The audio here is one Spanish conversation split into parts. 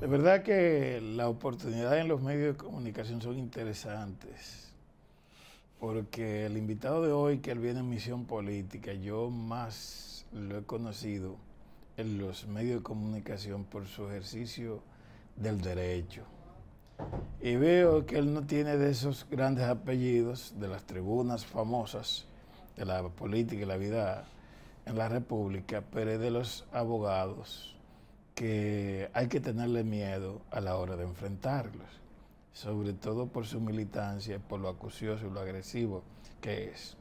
De verdad que las oportunidades en los medios de comunicación son interesantes, porque el invitado de hoy, que él viene en misión política, yo más lo he conocido en los medios de comunicación por su ejercicio del derecho. Y veo que él no tiene de esos grandes apellidos, de las tribunas famosas, de la política y la vida en la República, pero es de los abogados que hay que tenerle miedo a la hora de enfrentarlos, sobre todo por su militancia, por lo acucioso y lo agresivo que es.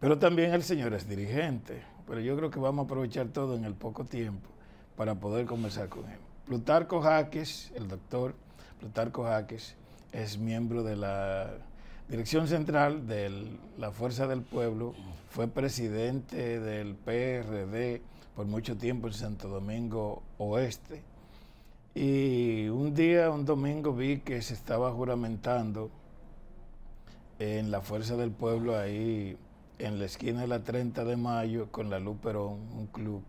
Pero también el señor es dirigente, pero yo creo que vamos a aprovechar todo en el poco tiempo para poder conversar con él. Plutarco Jaques, el doctor Plutarco Jaques, es miembro de la Dirección Central de la Fuerza del Pueblo, fue presidente del PRD por mucho tiempo en Santo Domingo Oeste. Y un día, un domingo, vi que se estaba juramentando en la Fuerza del Pueblo, ahí en la esquina de la 30 de mayo, con la Luz un club.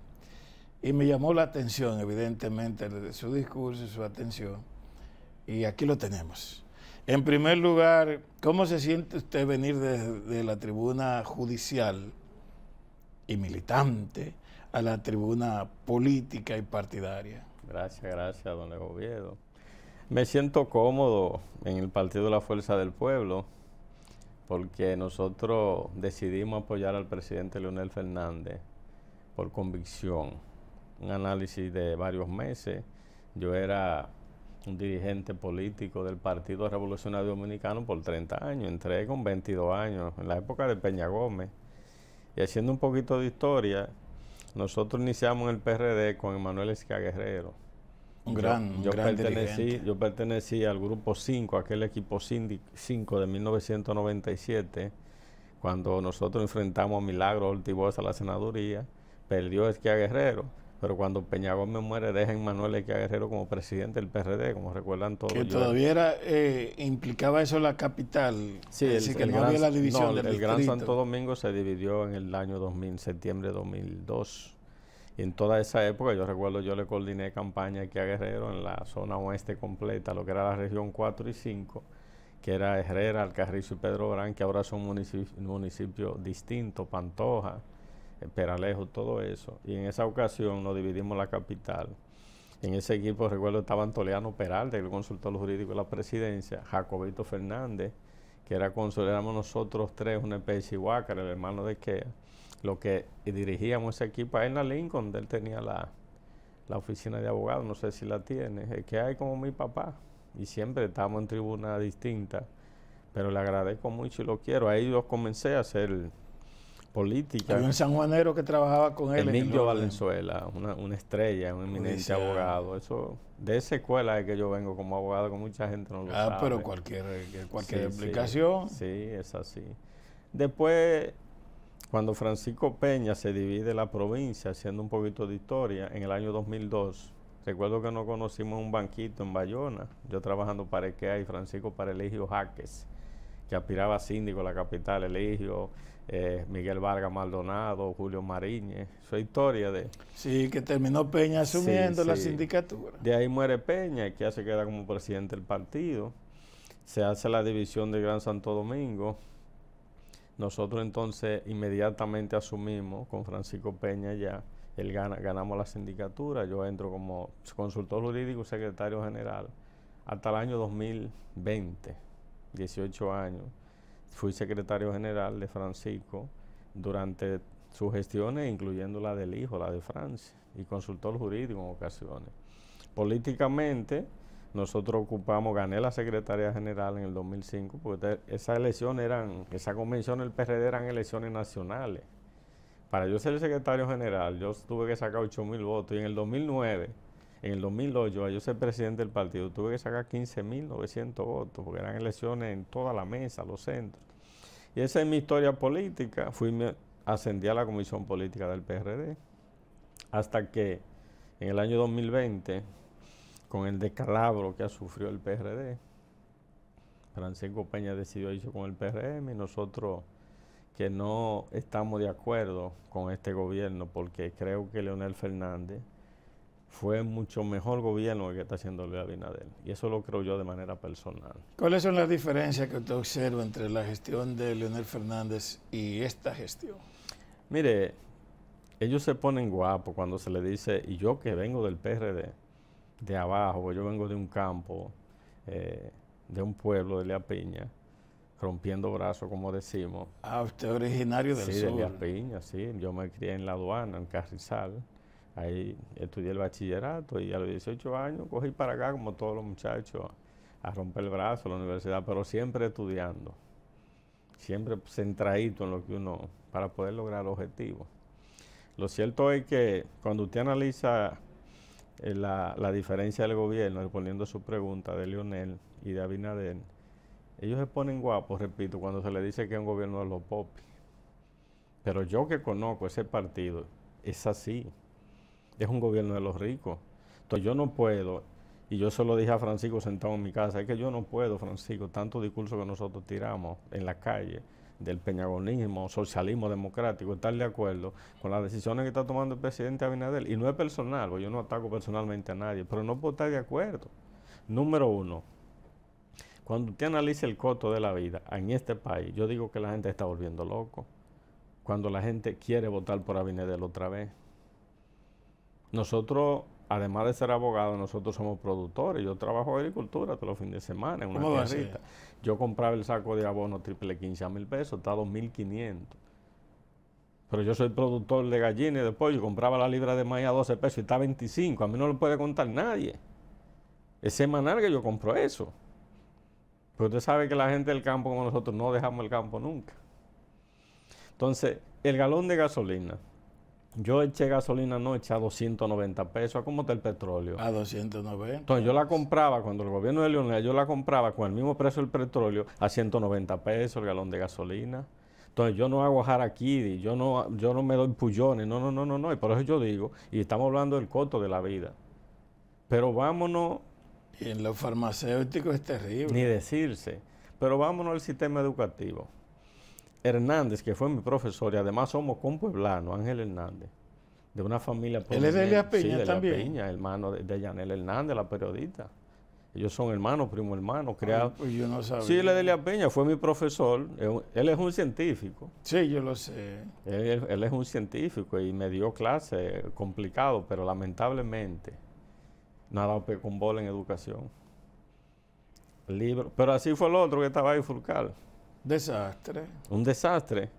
Y me llamó la atención, evidentemente, de su discurso y su atención. Y aquí lo tenemos. En primer lugar, ¿cómo se siente usted venir desde la tribuna judicial y militante a la tribuna política y partidaria. Gracias, gracias, don Viedo... Me siento cómodo en el Partido de la Fuerza del Pueblo porque nosotros decidimos apoyar al presidente Leonel Fernández por convicción. Un análisis de varios meses. Yo era un dirigente político del Partido Revolucionario Dominicano por 30 años. Entré con 22 años, en la época de Peña Gómez. Y haciendo un poquito de historia, nosotros iniciamos en el PRD con Emanuel Esquia Guerrero. Un gran, yo, un gran Yo pertenecí al grupo 5, aquel equipo 5 de 1997, cuando nosotros enfrentamos a Milagro Ortiz a la senaduría, perdió Esquia Guerrero pero cuando Peñagón me muere, dejen Manuel Equia Guerrero como presidente del PRD, como recuerdan todos. Que todavía eh, implicaba eso la capital. el, que la división El Gran Santo Domingo se dividió en el año 2000, septiembre de 2002. Y en toda esa época, yo recuerdo, yo le coordiné campaña aquí a Guerrero en la zona oeste completa, lo que era la región 4 y 5, que era Herrera, Alcarrizo y Pedro Gran, que ahora son municipios distintos, Pantoja. Peralejo, todo eso. Y en esa ocasión nos dividimos la capital. En ese equipo, recuerdo, estaba Antoliano Peralta, el consultor jurídico de la presidencia, Jacobito Fernández, que era consul, éramos nosotros tres, una especie Huácar, el hermano de que lo que dirigíamos ese equipo. Ahí en la Lincoln, él tenía la, la oficina de abogado. no sé si la tiene, es que hay como mi papá, y siempre estábamos en tribuna distinta. pero le agradezco mucho y lo quiero. Ahí yo comencé a hacer política. Había un sanjuanero que trabajaba con él. Emilio Valenzuela, una, estrella, un eminente abogado. Eso, de esa escuela es que yo vengo como abogado, con mucha gente no lo ah, sabe. Ah, pero cualquier, eh, cualquier explicación. Sí, es así. Después, cuando Francisco Peña se divide la provincia, haciendo un poquito de historia, en el año 2002, recuerdo que no conocimos un banquito en Bayona, yo trabajando para que y Francisco para Eligio Jaques, que aspiraba a síndico la capital, Eligio eh, Miguel Vargas Maldonado, Julio Mariñez, su historia de... Sí, que terminó Peña asumiendo la sindicatura. De ahí muere Peña, que ya se queda como presidente del partido. Se hace la división de Gran Santo Domingo. Nosotros entonces inmediatamente asumimos con Francisco Peña ya, él ganamos la sindicatura, yo entro como consultor jurídico secretario general hasta el año 2020, 18 años Fui secretario general de Francisco durante sus gestiones, incluyendo la del hijo, la de Francia, y consultor jurídico en ocasiones. Políticamente, nosotros ocupamos, gané la Secretaría General en el 2005, porque esas elecciones eran, esa convención del PRD eran elecciones nacionales. Para yo ser el secretario general, yo tuve que sacar 8 mil votos y en el 2009 en el 2008, yo ser presidente del partido, tuve que sacar 15.900 votos, porque eran elecciones en toda la mesa, los centros. Y esa es mi historia política. Fui, ascendí a la comisión política del PRD, hasta que en el año 2020, con el descalabro que ha sufrió el PRD, Francisco Peña decidió irse con el PRM y nosotros que no estamos de acuerdo con este gobierno porque creo que Leonel Fernández fue mucho mejor gobierno que está haciendo Luis Abinader. Y eso lo creo yo de manera personal. ¿Cuáles son las diferencias que usted observa entre la gestión de Leonel Fernández y esta gestión? Mire, ellos se ponen guapos cuando se le dice, y yo que vengo del PRD, de abajo, yo vengo de un campo, eh, de un pueblo de Lea Piña, rompiendo brazos, como decimos. Ah, usted originario del sur. Sí, de Lea Piña, sí. Yo me crié en la aduana, en Carrizal. Ahí estudié el bachillerato y a los 18 años cogí para acá, como todos los muchachos, a romper el brazo a la universidad, pero siempre estudiando, siempre centradito en lo que uno, para poder lograr objetivos. Lo cierto es que cuando usted analiza eh, la, diferencia del gobierno, respondiendo su pregunta de Lionel y de Abinader, ellos se ponen guapos, repito, cuando se le dice que es un gobierno de los popis. Pero yo que conozco ese partido, es así es un gobierno de los ricos. Entonces yo no puedo, y yo se lo dije a Francisco sentado en mi casa, es que yo no puedo, Francisco, tanto discurso que nosotros tiramos en la calle del peñagonismo, socialismo democrático, estar de acuerdo con las decisiones que está tomando el presidente Abinader. Y no es personal, yo no ataco personalmente a nadie, pero no puedo estar de acuerdo. Número uno, cuando usted analiza el costo de la vida en este país, yo digo que la gente está volviendo loco. Cuando la gente quiere votar por Abinader otra vez. Nosotros, además de ser abogados, nosotros somos productores. Yo trabajo en agricultura todos los fines de semana en una tierrita. Yo compraba el saco de abono triple 15 a mil pesos, está a 2.500. Pero yo soy productor de gallinas y de pollo, compraba la libra de maíz a 12 pesos y está a 25. A mí no lo puede contar nadie. Es semanal que yo compro eso. Pero usted sabe que la gente del campo como nosotros no dejamos el campo nunca. Entonces, el galón de gasolina yo eché gasolina anoche a 290 pesos. ¿Cómo está el petróleo? A 290. Entonces yo la compraba, cuando el gobierno de Leonel, yo la compraba con el mismo precio del petróleo a 190 pesos el galón de gasolina. Entonces yo no hago harakiri, yo no, yo no me doy pullones, no, no, no, no, no. Y por eso yo digo, y estamos hablando del costo de la vida. Pero vámonos... Y en lo farmacéutico es terrible. Ni decirse. Pero vámonos al sistema educativo. Hernández, que fue mi profesor y además somos compueblanos, Ángel Hernández, de una familia... Él es de la Peña de Peña, hermano de, de Yanel Hernández, la periodista. Ellos son hermanos, primo hermano, creados. Pues yo no sabía. Sí, él de la Peña, fue mi profesor. Él es un científico. Sí, yo lo sé. Él, es un científico y me dio clase eh, complicado, pero lamentablemente no ha dado con bola en educación. Libro. Pero así fue el otro que estaba ahí, Desastre. Un desastre.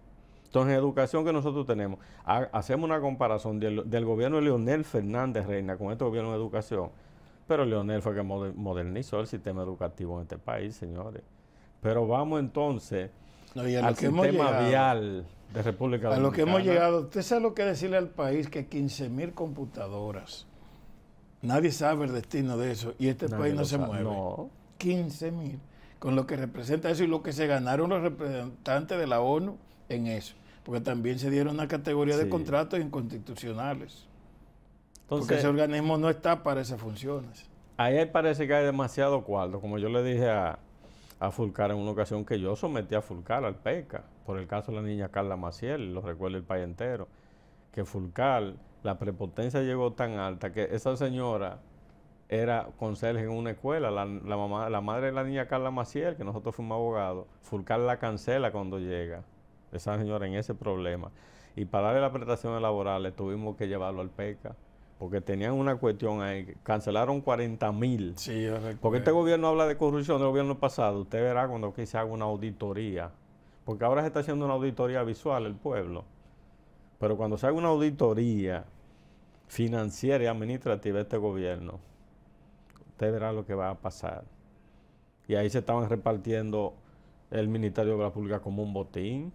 Entonces, educación que nosotros tenemos, hacemos una comparación del, gobierno de Leonel Fernández Reina con este gobierno de educación, pero Leonel fue que modernizó el sistema educativo en este país, señores. Pero vamos entonces al sistema vial de República Dominicana. A lo que hemos llegado, usted sabe lo que decirle al país que 15 mil computadoras, nadie sabe el destino de eso, y este país no se mueve. No. 15 mil con lo que representa eso y lo que se ganaron los representantes de la ONU en eso. Porque también se dieron una categoría de contratos inconstitucionales. Entonces, porque ese organismo no está para esas funciones. Ahí parece que hay demasiado cuarto. Como yo le dije a, a Fulcar en una ocasión que yo sometí a Fulcar al PECA, por el caso de la niña Carla Maciel, lo recuerda el país entero, que Fulcar, la prepotencia llegó tan alta que esa señora era conserje en una escuela. La, mamá, la madre de la niña Carla Maciel, que nosotros fuimos abogados, Fulcar la cancela cuando llega, esa señora en ese problema. Y para darle la prestación laboral tuvimos que llevarlo al PECA porque tenían una cuestión ahí, cancelaron 40 mil. porque este gobierno habla de corrupción del gobierno pasado, usted verá cuando aquí se haga una auditoría, porque ahora se está haciendo una auditoría visual el pueblo, pero cuando se haga una auditoría financiera y administrativa de este gobierno, usted verá lo que va a pasar. Y ahí se estaban repartiendo el Ministerio de la pública como un botín.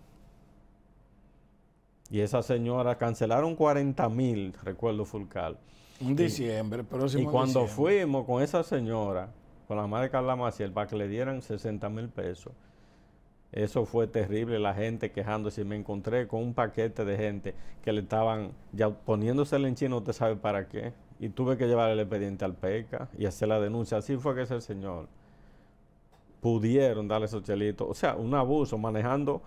Y esa señora cancelaron 40 mil, recuerdo Fulcal. En diciembre, próximo. Y cuando fuimos con esa señora, con la madre Carla Maciel, para que le dieran 60 mil pesos, eso fue terrible, la gente quejándose. Me encontré con un paquete de gente que le estaban ya el en chino, usted sabe para qué. Y tuve que llevar el expediente al PECA y hacer la denuncia. Así fue que ese señor pudieron darle esos chelitos. O sea, un abuso, manejando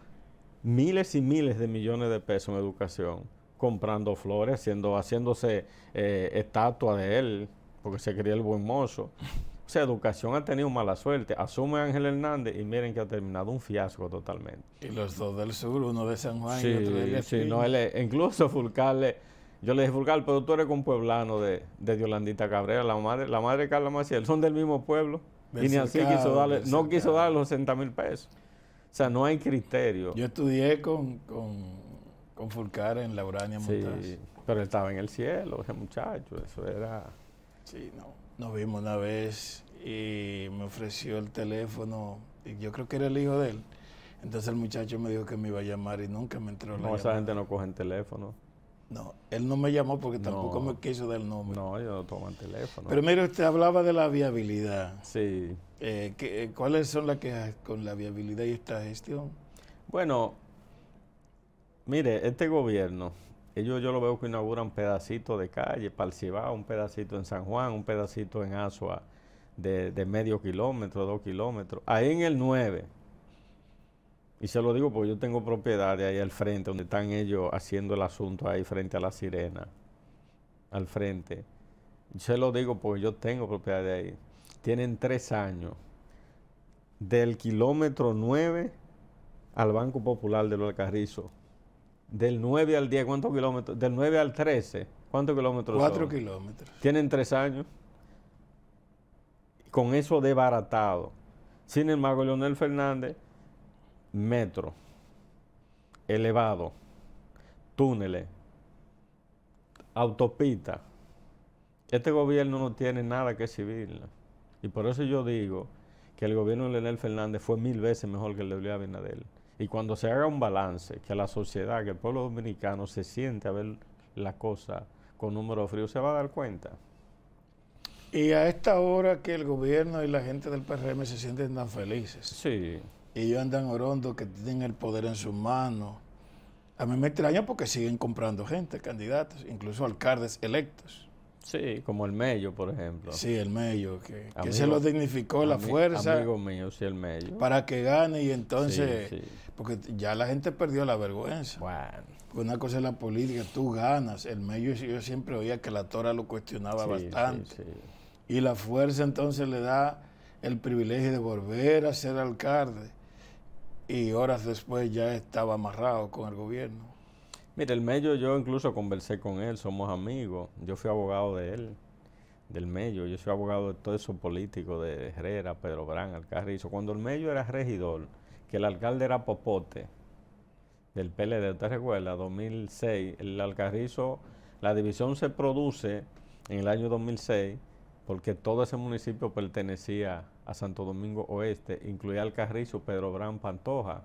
miles y miles de millones de pesos en educación, comprando flores, haciendo, haciéndose eh, estatua de él, porque se quería el buen mozo. O sea, educación ha tenido mala suerte. Asume Ángel Hernández y miren que ha terminado un fiasco totalmente. Y los dos del sur, uno de San Juan y otro de sí, no, Incluso Fulcar, le, yo le dije, Fulcar, pero tú eres con pueblano de, de Yolandita Cabrera, la madre, la madre Carla Maciel, son del mismo pueblo. y ni así quiso darle, no quiso darle los 60 mil pesos. O sea, no hay criterio. Yo estudié con, Fulcar en la Montaz. Sí, pero él estaba en el cielo, ese muchacho, eso era... Sí, no nos vimos una vez y me ofreció el teléfono, y yo creo que era el hijo de él. Entonces el muchacho me dijo que me iba a llamar y nunca me entró la No, esa gente no coge el teléfono. No, él no me llamó porque tampoco me quiso dar el nombre. No, yo no tomo el teléfono. Pero mire, usted hablaba de la viabilidad. Sí. Eh, eh, ¿Cuáles son las quejas con la viabilidad y esta gestión? Bueno, mire, este gobierno ellos yo lo veo que inauguran pedacito de calle, Palcibá, un pedacito en San Juan, un pedacito en Asua de, medio kilómetro, dos kilómetros, ahí en el 9. Y se lo digo porque yo tengo propiedad de ahí al frente, donde están ellos haciendo el asunto ahí frente a la sirena, al frente. Se lo digo porque yo tengo propiedad de ahí. Tienen tres años, del kilómetro 9 al Banco Popular de los Alcarrizos del 9 al 10, ¿cuántos kilómetros? Del 9 al 13, ¿cuántos kilómetros? 4 kilómetros. Tienen 3 años. Con eso desbaratado. Sin embargo, Leonel Fernández, metro, elevado, túneles, autopista. Este gobierno no tiene nada que exhibir Y por eso yo digo que el gobierno de Leonel Fernández fue mil veces mejor que el de Luis Abinader. Y cuando se haga un balance, que la sociedad, que el pueblo dominicano se siente a ver la cosa con número frío, se va a dar cuenta. Y a esta hora que el gobierno y la gente del PRM se sienten tan felices. Sí. Y ellos andan orando que tienen el poder en sus manos. A mí me extraña porque siguen comprando gente, candidatos, incluso alcaldes electos. Sí, como el Mello, por ejemplo. Sí, el Mello, que, se lo dignificó la fuerza. Amigo mío, sí, el Mello. Para que gane y entonces... Porque ya la gente perdió la vergüenza. Bueno. Una cosa es la política, tú ganas. El Mello yo siempre oía que la Tora lo cuestionaba sí, bastante. Y la fuerza entonces le da el privilegio de volver a ser alcalde. Y horas después ya estaba amarrado con el gobierno. Mire, el Mello yo incluso conversé con él, somos amigos. Yo fui abogado de él, del Mello. Yo soy abogado de todos esos políticos, de Herrera, Pedro Brán, Alcarrizo. Cuando el Mello era regidor, que el alcalde era Popote, del PLD, ¿usted recuerda? 2006, el Alcarrizo, la división se produce en el año 2006 porque todo ese municipio pertenecía a Santo Domingo Oeste, incluía Alcarrizo, Pedro Brán, Pantoja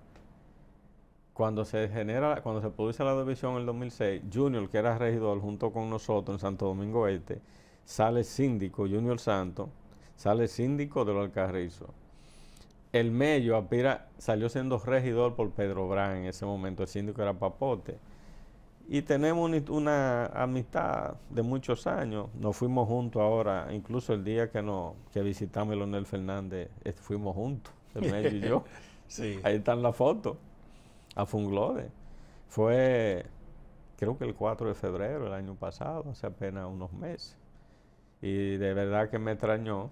cuando se genera, cuando se produce la división en el 2006, Junior, que era regidor junto con nosotros en Santo Domingo Este, sale síndico, Junior Santo, sale síndico de los Alcarrizos. El medio salió siendo regidor por Pedro Brán en ese momento, el síndico era Papote. Y tenemos una, amistad de muchos años, nos fuimos juntos ahora, incluso el día que, nos, visitamos a Leonel Fernández, fuimos juntos, el medio y yo. sí. Ahí están las fotos a Funglode. Fue, creo que el 4 de febrero del año pasado, hace apenas unos meses. Y de verdad que me extrañó,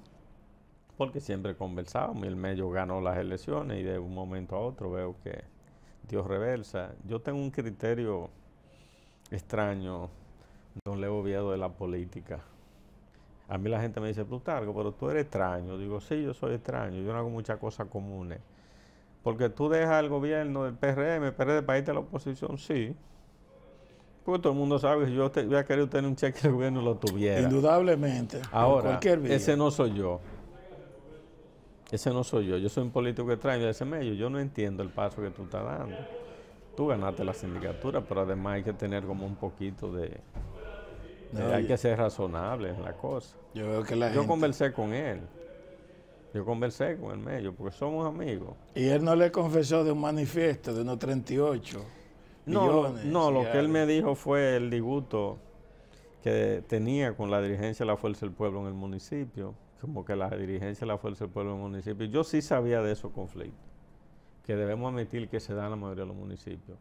porque siempre conversábamos y el medio ganó las elecciones y de un momento a otro veo que Dios reversa. Yo tengo un criterio extraño, don Leo viedo de la política. A mí la gente me dice, Plutarco, pero tú eres extraño. Digo, sí, yo soy extraño, yo no hago muchas cosas comunes. Porque tú dejas el gobierno del PRM, pero de país de la oposición, sí. Porque todo el mundo sabe que yo a querer tener un cheque del gobierno lo tuviera. Indudablemente. Ahora, ese no soy yo. Ese no soy yo. Yo soy un político extraño ese medio. Yo no entiendo el paso que tú estás dando. Tú ganaste la sindicatura, pero además hay que tener como un poquito de... hay que ser razonable en la cosa. Yo, que la yo conversé con él. Yo conversé con el medio, porque somos amigos. Y él no le confesó de un manifiesto de unos 38 no, millones. No, lo que él me dijo fue el disgusto que tenía con la dirigencia de la Fuerza del Pueblo en el municipio, como que la dirigencia de la Fuerza del Pueblo en el municipio. Yo sí sabía de esos conflictos, que debemos admitir que se dan en la mayoría de los municipios.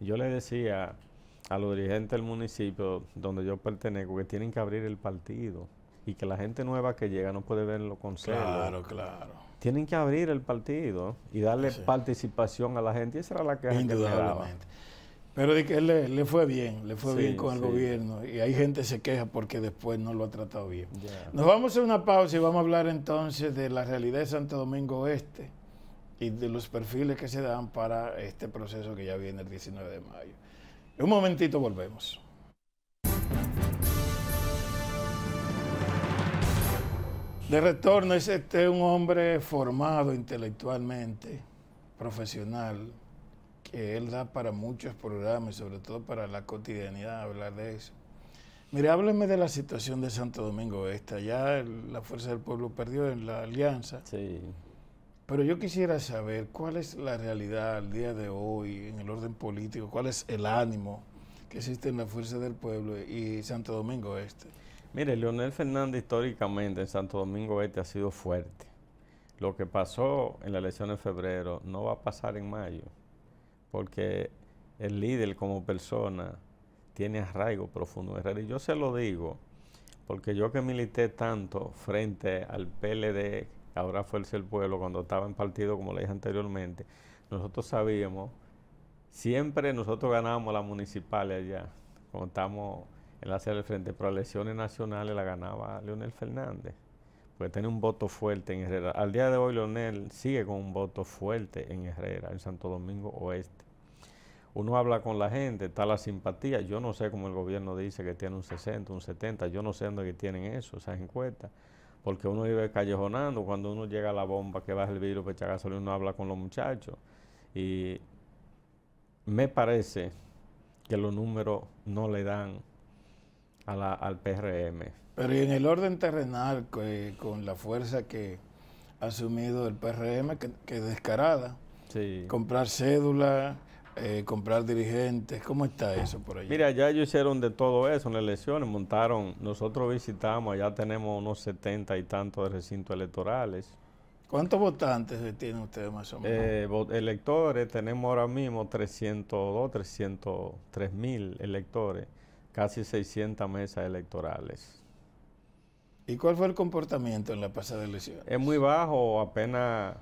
Yo le decía a los dirigentes del municipio donde yo pertenezco que tienen que abrir el partido y que la gente nueva que llega no puede verlo con consejos Claro, claro. Tienen que abrir el partido y darle participación a la gente. Y esa era la que Indudablemente. Pero de que le, fue bien, le fue bien con el gobierno. Y hay gente que se queja porque después no lo ha tratado bien. Nos vamos a una pausa y vamos a hablar entonces de la realidad de Santo Domingo Oeste y de los perfiles que se dan para este proceso que ya viene el 19 de mayo. En un momentito volvemos. De retorno es este un hombre formado intelectualmente, profesional, que él da para muchos programas, sobre todo para la cotidianidad, hablar de eso. Mire, hábleme de la situación de Santo Domingo Este. Ya la Fuerza del Pueblo perdió en la alianza. Sí. Pero yo quisiera saber cuál es la realidad al día de hoy en el orden político, cuál es el ánimo que existe en la Fuerza del Pueblo y Santo Domingo Este. Mire, Leonel Fernández históricamente en Santo Domingo Este ha sido fuerte. Lo que pasó en la elección de febrero no va a pasar en mayo, porque el líder como persona tiene arraigo profundo. Y yo se lo digo, porque yo que milité tanto frente al PLD, ahora Fuerza del Pueblo, cuando estaba en partido, como le dije anteriormente, nosotros sabíamos, siempre nosotros ganábamos las municipales allá, cuando estamos él hacer el frente, pero las elecciones nacionales la ganaba Leonel Fernández, porque tiene un voto fuerte en Herrera. Al día de hoy Leonel sigue con un voto fuerte en Herrera, en Santo Domingo Oeste. Uno habla con la gente, está la simpatía. Yo no sé cómo el gobierno dice que tiene un 60, un 70. Yo no sé dónde tienen eso, esas encuestas. Porque uno vive callejonando. Cuando uno llega a la bomba que baja el virus, pecha gasolina, uno habla con los muchachos. Y me parece que los números no le dan a al PRM. Pero en el orden terrenal, con la fuerza que ha asumido el PRM, que, es descarada, sí. comprar cédula, eh, comprar dirigentes, ¿cómo está eso por allá? Mira, ya ellos hicieron de todo eso en las elecciones, montaron, nosotros visitamos, allá tenemos unos setenta y tantos de recintos electorales. ¿Cuántos votantes tienen ustedes más o menos? Eh, electores, tenemos ahora mismo 302, 303 mil electores casi 600 mesas electorales. ¿Y cuál fue el comportamiento en la pasada elección? Es muy bajo, apenas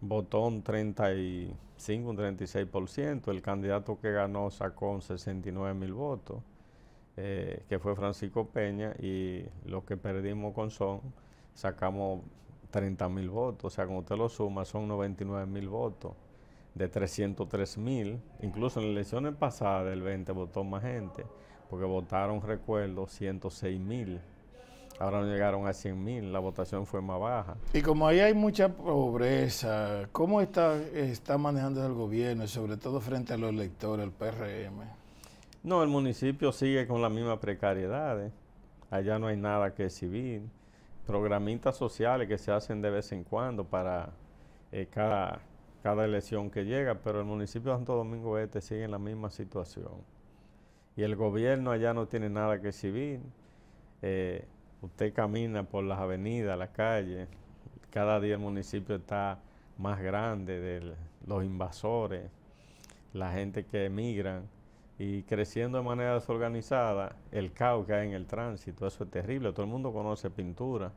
votó un 35, un 36%. El candidato que ganó sacó un 69 mil votos, eh, que fue Francisco Peña, y los que perdimos con Son sacamos 30 mil votos. O sea, cuando usted lo suma, son 99 mil votos de 303 mil. Incluso en las elecciones pasadas del 20 votó más gente porque votaron, recuerdo, 106 mil. Ahora no llegaron a 100 mil, la votación fue más baja. Y como ahí hay mucha pobreza, ¿cómo está, está manejando el gobierno, sobre todo frente a los electores, el PRM? No, el municipio sigue con las mismas precariedades. Allá no hay nada que exhibir. Programitas sociales que se hacen de vez en cuando para eh, cada, cada elección que llega, pero el municipio de Santo Domingo Este sigue en la misma situación y el gobierno allá no tiene nada que exhibir. Eh, usted camina por las avenidas, las calles, cada día el municipio está más grande de los invasores, la gente que emigran y creciendo de manera desorganizada, el caos que hay en el tránsito, eso es terrible. Todo el mundo conoce pintura,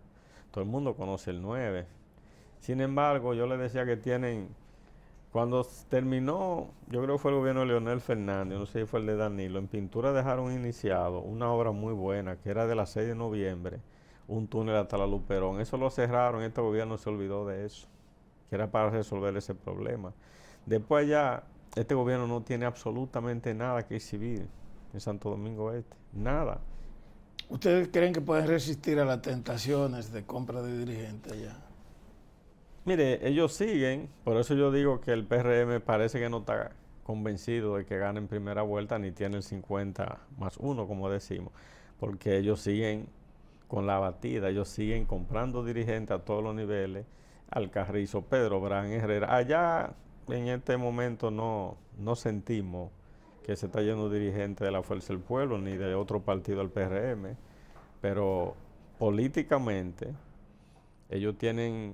todo el mundo conoce el 9. Sin embargo, yo le decía que tienen cuando terminó, yo creo que fue el gobierno de Leonel Fernández, no sé si fue el de Danilo, en pintura dejaron iniciado una obra muy buena, que era de la 6 de noviembre, un túnel hasta la Luperón. Eso lo cerraron, este gobierno se olvidó de eso, que era para resolver ese problema. Después ya, este gobierno no tiene absolutamente nada que exhibir en Santo Domingo Este, nada. ¿Ustedes creen que pueden resistir a las tentaciones de compra de dirigentes allá? Mire, ellos siguen, por eso yo digo que el PRM parece que no está convencido de que ganen primera vuelta ni tiene el 50 más uno, como decimos, porque ellos siguen con la batida, ellos siguen comprando dirigentes a todos los niveles, al carrizo Pedro Bran Herrera. Allá en este momento no, no sentimos que se está yendo dirigente de la Fuerza del Pueblo ni de otro partido al PRM, pero políticamente ellos tienen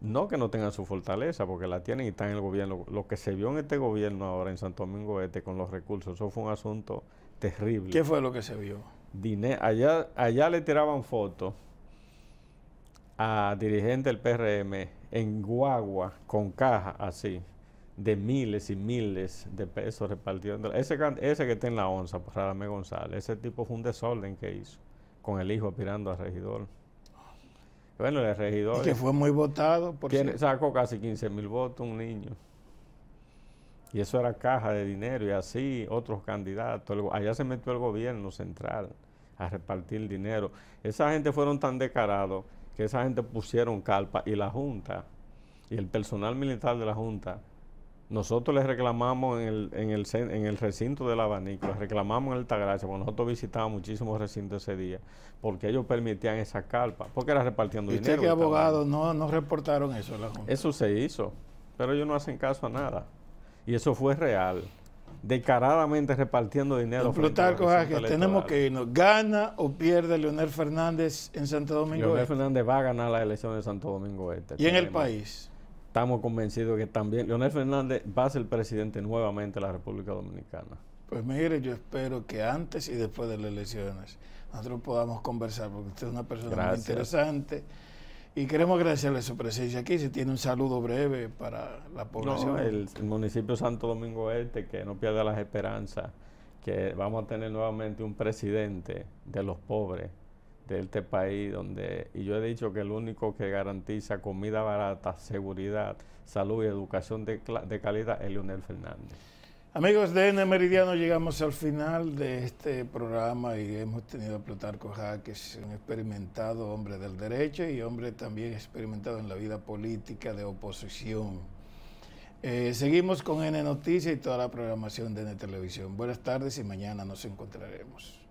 no que no tengan su fortaleza, porque la tienen y están en el gobierno. Lo que se vio en este gobierno ahora en Santo Domingo Este con los recursos, eso fue un asunto terrible. ¿Qué fue lo que se vio? allá, allá le tiraban fotos a dirigente del PRM en guagua con caja así de miles y miles de pesos repartiendo. Ese, que está en la onza, Raramé González, ese tipo fue un desorden que hizo con el hijo aspirando a regidor. Bueno, el regidor. que fue muy votado. sacó casi 15 mil votos un niño. Y eso era caja de dinero y así otros candidatos. Allá se metió el gobierno central a repartir dinero. Esa gente fueron tan decarados que esa gente pusieron calpa y la Junta y el personal militar de la Junta nosotros les reclamamos en el, en el, recinto del abanico, reclamamos en Altagracia, porque nosotros visitábamos muchísimos recintos ese día, porque ellos permitían esa carpa, porque era repartiendo ¿Y usted dinero. abogados no, no reportaron eso la Junta? Eso se hizo, pero ellos no hacen caso a nada. Y eso fue real decaradamente repartiendo dinero. Plutarco que tenemos que irnos. ¿Gana o pierde Leonel Fernández en Santo Domingo Leonel este. Fernández va a ganar la elección de Santo Domingo Este. ¿Y en el país? estamos convencidos que también Leonel Fernández va a ser presidente nuevamente de la República Dominicana. Pues mire, yo espero que antes y después de las elecciones nosotros podamos conversar, porque usted es una persona muy interesante. Y queremos agradecerle su presencia aquí. Si tiene un saludo breve para la población. el, el, municipio Santo Domingo Este, que no pierda las esperanzas, que vamos a tener nuevamente un presidente de los pobres, de este país donde, y yo he dicho que el único que garantiza comida barata, seguridad, salud y educación de, calidad es Leonel Fernández. Amigos de N Meridiano, llegamos al final de este programa y hemos tenido a Plutarco Jaques, un experimentado hombre del derecho y hombre también experimentado en la vida política de oposición. Eh, seguimos con N Noticias y toda la programación de N Televisión. Buenas tardes y mañana nos encontraremos.